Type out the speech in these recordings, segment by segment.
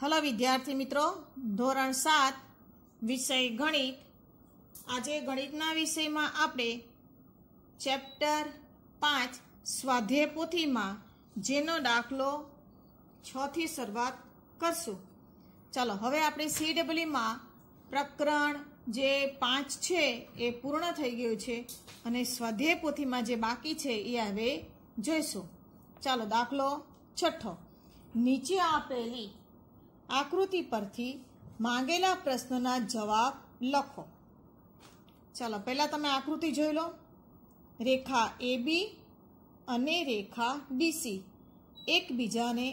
hello વિદ્યાર્થી મિત્રો ધોરણ સાત વિષય ગણિત આજે ગણિતના વિષયમાં આપણે ચેપ્ટર પાંચ સ્વાધ્યાય પોથીમાં જેનો દાખલો છથી શરૂઆત કરશું ચાલો હવે આપણે સીડબલ્યુમાં પ્રકરણ જે પાંચ છે એ પૂર્ણ થઈ ગયું છે અને સ્વાધ્યાય પોથીમાં જે બાકી છે એ હવે જોઈશું ચાલો દાખલો છઠ્ઠો નીચે આપેલી આકૃતિ પરથી માંગેલા પ્રશ્નના જવાબ લખો ચાલો પહેલાં તમે આકૃતિ જોઈ લો રેખા એ બી અને રેખા ડીસી એકબીજાને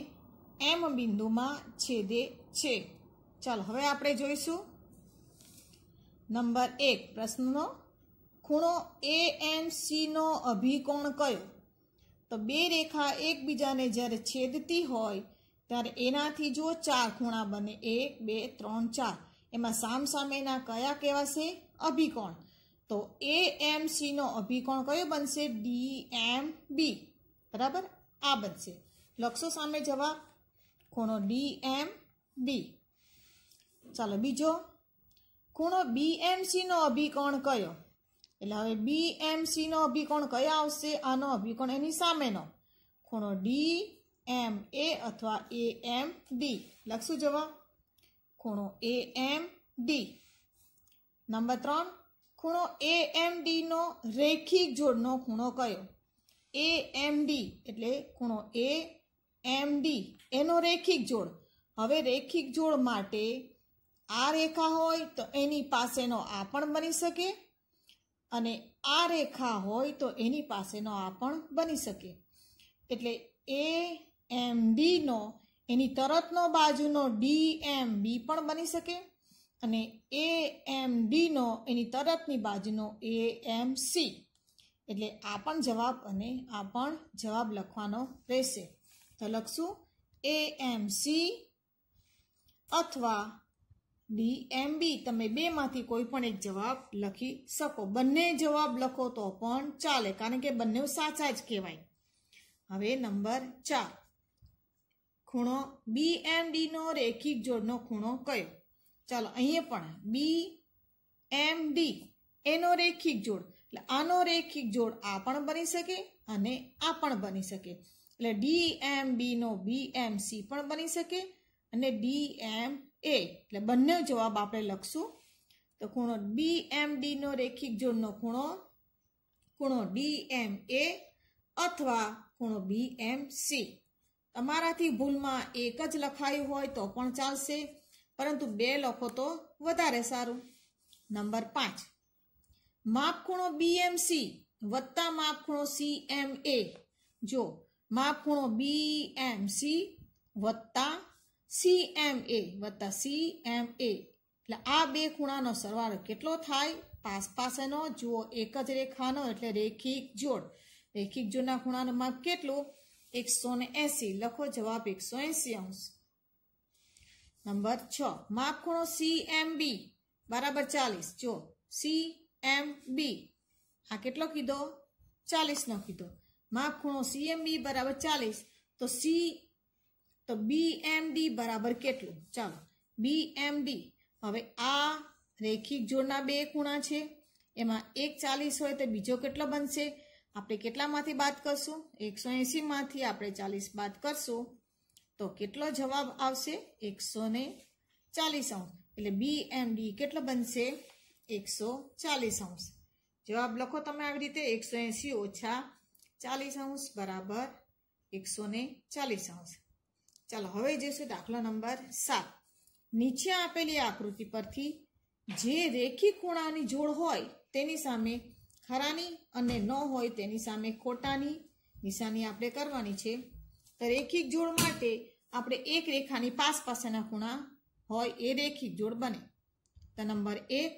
એમ બિંદુમાં છેદે છે ચાલો હવે આપણે જોઈશું નંબર એક પ્રશ્નનો ખૂણો એ એમ સીનો અભિકોણ કયો તો બે રેખા એકબીજાને જ્યારે છેદતી હોય ત્યારે એનાથી જો ચાર ખૂણા બને એક બે ત્રણ ચાર એમાં સામસામેના કયા કહેવાશે અભિકોણ તો એ એમ સીનો અભિકોણ કયો બનશે ડી એમ બી બરાબર આ બનશે લખશો સામે જવાબ ખૂણો ડી એમ બી ચાલો બીજો ખૂણો બી એમ સીનો અભિકોણ કયો એટલે હવે બી એમ સીનો અભિકોણ કયા આવશે આનો અભિકોણ એની સામેનો ખૂણો ડી એમ એ અથવા એ એમ ડી લખશું જવાબ ખૂણો એ એમ ડી નંબર ત્રણ ખૂણો એ એમ ડીનો રેખિક જોડનો ખૂણો કયો એ એમ ડી એટલે ખૂણો એ એમ ડી એનો રેખિક જોડ હવે રેખિક જોડ માટે આ રેખા હોય તો એની પાસેનો આ પણ બની શકે અને આ રેખા હોય તો એની પાસેનો આ પણ બની શકે એટલે એ એમ ડીનો એની તરતનો બાજુનો ડી એમ બી પણ બની શકે અને એ એમ ડીનો એની તરતની બાજુનો એ એમ સી એટલે આ પણ જવાબ અને આ પણ જવાબ લખવાનો રહેશે તો લખશું એ એમ સી અથવા ડી એમ બી તમે બેમાંથી કોઈ પણ એક જવાબ લખી શકો બંને જવાબ લખો તો પણ ચાલે કારણ કે બંને સાચા જ કહેવાય હવે નંબર ચાર ખૂણો બી એન્ડ ડીનો રેખિક જોડનો ખૂણો કયો ચાલો અહીંયા પણ બી એમ ડી એનો રેખિક જોડ એટલે આનો રેખિક જોડ આ પણ બની શકે અને આ પણ બની શકે એટલે ડી એમ બીનો બી એમ સી પણ બની શકે અને ડી એમ એ એટલે બંને જવાબ આપણે લખશું તો ખૂણો બી એમ ડીનો રેખિક જોડનો ખૂણો ખૂણો ડી એમ એ અથવા ખૂણો બી એમ સી તમારાથી ભૂલમાં એક જ લખાયું હોય તો પણ ચાલશે પરંતુ બે લખો તો વધારે સારું નંબર પાંચ માપખૂણો બીએમસી વત્તા માપખૂણો સીએમએ જો માપખૂણો બીએમસી વત્તા સીએમએ વત્તા સીએમએ એટલે આ બે ખૂણાનો સરવાળો કેટલો થાય પાસ પાસેનો જુઓ એક જ રેખાનો એટલે રેખિક જોડ રેખિક જોડના ખૂણાનો માપ કેટલું એકસો ને એસી લખો જવાબ એકસો એસી અંશ નંબર છ માપખૂણો સી એમ બી બરાબર ચાલીસ જો સી એમ બી આ કેટલો કીધો ચાલીસનો કીધો માપખૂણો સી એમ બી બરાબર ચાલીસ તો સી તો બી એમ બરાબર કેટલું ચાલો બી એમ હવે આ રેખિક જોડના બે ખૂણા છે એમાં એક ચાલીસ હોય તો બીજો કેટલો બનશે આપણે કેટલામાંથી બાદ કરશું એકસો એંસીમાંથી આપણે ચાલીસ બાદ કરશું તો કેટલો જવાબ આવશે એકસો ને ચાલીસ અંશ એટલે બી એમ ડી કેટલો બનશે એકસો ચાલીસ અંશ જવાબ લખો તમે આવી રીતે એકસો એંસી ઓછા ચાલીસ અંશ બરાબર એકસો ને ચાલીસ અંશ ચાલો હવે જઈશું દાખલો નંબર સાત નીચે આપેલી આકૃતિ પરથી જે રેખી ખૂણાની જોડ હોય તેની સામે ખરાની અને ન હોય તેની સામે ખોટાની નિશાની આપણે કરવાની છે તો રેખિક જોડ માટે આપણે એક રેખાની પાસ પાસેના ખૂણા હોય એ રેખિક જોડ બને તો નંબર એક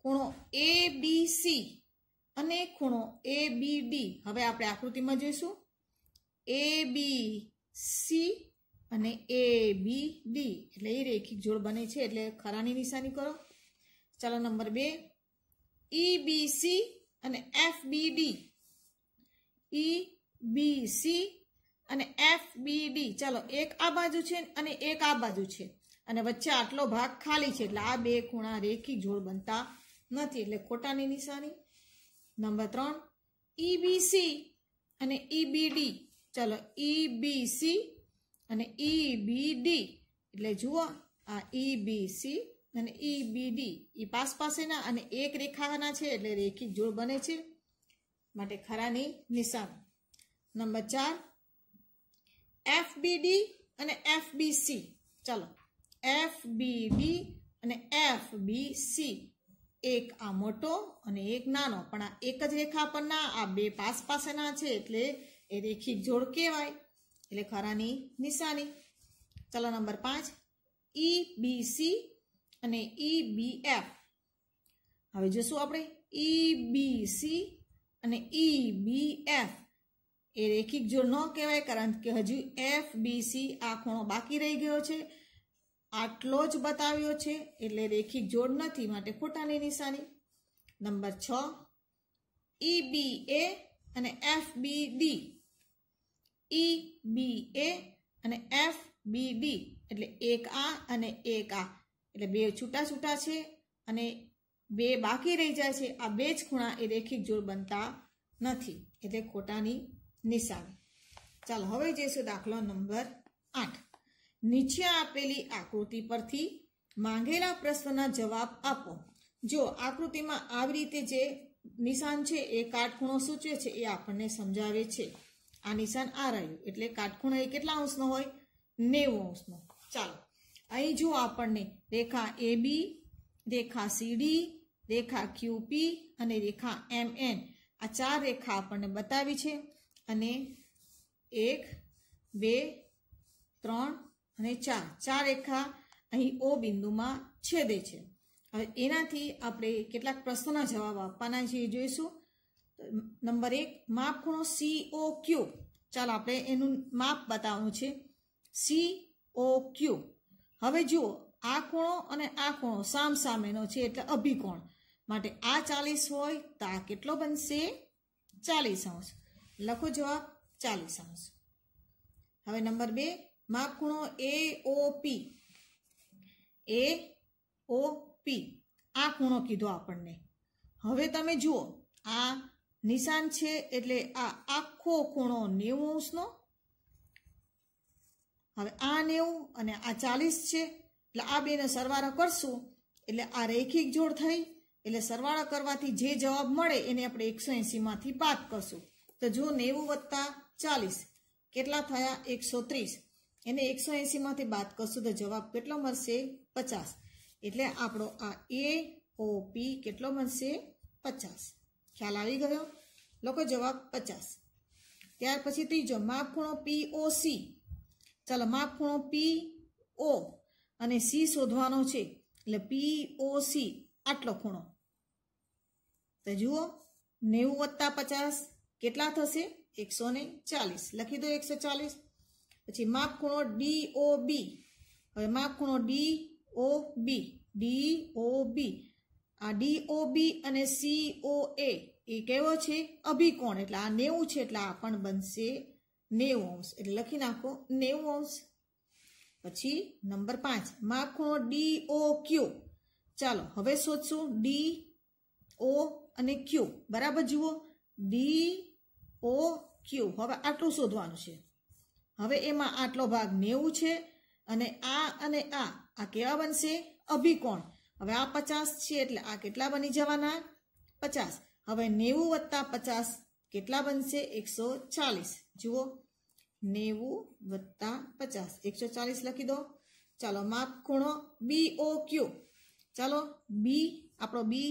ખૂણો એ બી સી અને ખૂણો એ બી ડી હવે આપણે આકૃતિમાં જોઈશું એ બી સી અને એ બી ડી એટલે એ રેખિક જોડ બને છે એટલે ખરાની નિશાની કરો ચાલો નંબર બે ઈ બી સી અને F B D E B C અને એફ બી ડી ચાલો એક આ બાજુ છે અને એક આ બાજુ છે અને વચ્ચે આટલો ભાગ ખાલી છે એટલે આ બે ખૂણા રેખી જોડ બનતા નથી એટલે ખોટાની નિશાની નંબર ત્રણ ઈ બી સી અને ઈ બી ડી ચાલો ઈ બી સી અને ઈ બી ડી એટલે જુઓ આ ઈ બી સી અને e, ઈ બીડી એ પાસ પાસેના અને એક રેખાના છે એટલે રેખિત જોડ બને છે માટે ખરાની નિશાન નંબર ચાર એફ બીડી અને એફ બીસી ચાલો એફ બીડી અને એફ બી સી એક આ મોટો અને એક નાનો પણ આ એક જ રેખા પરના આ બે પાસ પાસેના છે એટલે એ રેખિત જોડ કહેવાય એટલે ખરાની નિશાની ચાલો નંબર પાંચ ઈ બી સી અને ઈ બી એફ હવે જોશું આપણે ઈ બી સી અને ઈ બી એફ એ રેખિક જોડ ન કહેવાય કારણ કે હજુ એફ બી સી આ ખૂણો બાકી રહી ગયો છે આટલો જ બતાવ્યો છે એટલે રેખિક જોડ નથી માટે ખોટાની નિશાની નંબર છ ઈ બી એ અને એફ બી ડી ઈ બી એ અને એફ બી ડી એટલે એક આ અને એક આ એટલે બે છૂટા છૂટા છે અને બે બાકી રહી જાય છે આ બે જ ખૂણા એ રેખિક જોડ બનતા નથી એટલે ખોટાની નિશાની ચાલો હવે જઈશું દાખલો નંબર આઠ નીચે આપેલી આકૃતિ પરથી માંગેલા પ્રશ્નના જવાબ આપો જો આકૃતિમાં આવી રીતે જે નિશાન છે એ કાટખૂણો સૂચવે છે એ આપણને સમજાવે છે આ નિશાન આ રહ્યું એટલે કાટખૂણો એ કેટલા અંશનો હોય નેવું અંશનો ચાલો અહીં જો આપણને રેખા એ બી રેખા સીડી રેખા ક્યુપી અને રેખા એમ એન આ ચાર રેખા આપણને બતાવી છે અને એક બે ત્રણ અને ચાર ચાર રેખા અહીં ઓ બિંદુમાં છેદે છે હવે એનાથી આપણે કેટલાક પ્રશ્નોના જવાબ આપવાના છે એ જોઈશું નંબર એક માપખૂણો સી ઓ ક્યુ ચાલો આપણે એનું માપ બતાવવાનું છે સી ઓ ક્યુ હવે જુઓ આ ખૂણો અને આ ખૂણો સામ સામેનો છે એટલે અભિકોણ માટે આ ચાલીસ હોય તો આ કેટલો બનશે ચાલીસ અંશ લખો જવાબ ચાલીસ અંશ હવે નંબર બે માં ખૂણો એ ઓ પી એ ઓ પી આ ખૂણો કીધો આપણને હવે તમે જુઓ આ નિશાન છે એટલે આ આખો ખૂણો નેવું અંશનો હવે આ નેવું અને આ ચાલીસ છે એટલે આ બેનો સરવાળો કરશું એટલે આ રૈખિક જોડ થઈ એટલે સરવાળો કરવાથી જે જવાબ મળે એને આપણે એકસો એંસીમાંથી બાદ કરશું તો જો નેવું વત્તા ચાલીસ કેટલા થયા એકસો ત્રીસ એને એકસો એંસીમાંથી બાદ કરશું તો જવાબ કેટલો મળશે પચાસ એટલે આપણો આ એ ઓ પી કેટલો મળશે પચાસ ખ્યાલ આવી ગયો લોકો જવાબ પચાસ ત્યાર પછી ત્રીજો માપખૂણો પીઓસી ચાલો માપખૂણો પી ઓ અને સી શોધવાનો છે એટલે પી ઓ સી આટલો ખૂણો તો જુઓ નેવું વત્તા પચાસ કેટલા થશે એકસો ને ચાલીસ લખી દો એકસો ચાલીસ પછી માપખૂણો ડી ઓ બી હવે માપખૂણો D O B D O બી આ ડી ઓ બી અને સી ઓ એ કેવો છે અભિકોણ એટલે આ નેવું છે એટલે આ પણ બનશે નેવું અંશ એટલે લખી નાખો નેવું અંશ પછી નંબર પાંચ માખો ડી ઓ ક્યુ ચાલો હવે શોધશું ડી ઓ અને ક્યુ બરાબર જુઓ ડી ઓ ક્યુ હવે આટલું શોધવાનું છે હવે એમાં આટલો ભાગ નેવું છે અને આ અને આ આ કેવા બનશે અભિકોણ હવે આ પચાસ છે એટલે આ કેટલા બની જવાના પચાસ હવે નેવું વત્તા પચાસ કેટલા બનશે એકસો ચાલીસ જુઓ નેવું વત્તા પચાસ એકસો ચાલીસ લખી દો ચાલો માપ ખૂણો બી ઓ ક્યુ ચાલો બી આપણો બી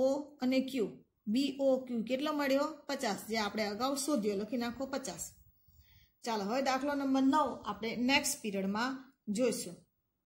ઓ અને ક્યુ બી ઓ ક્યુ કેટલો મળ્યો પચાસ જે આપણે અગાઉ શોધ્યો લખી નાખો પચાસ ચાલો હવે દાખલો નંબર નવ આપણે નેક્સ્ટ પીરિયડમાં જોઈશું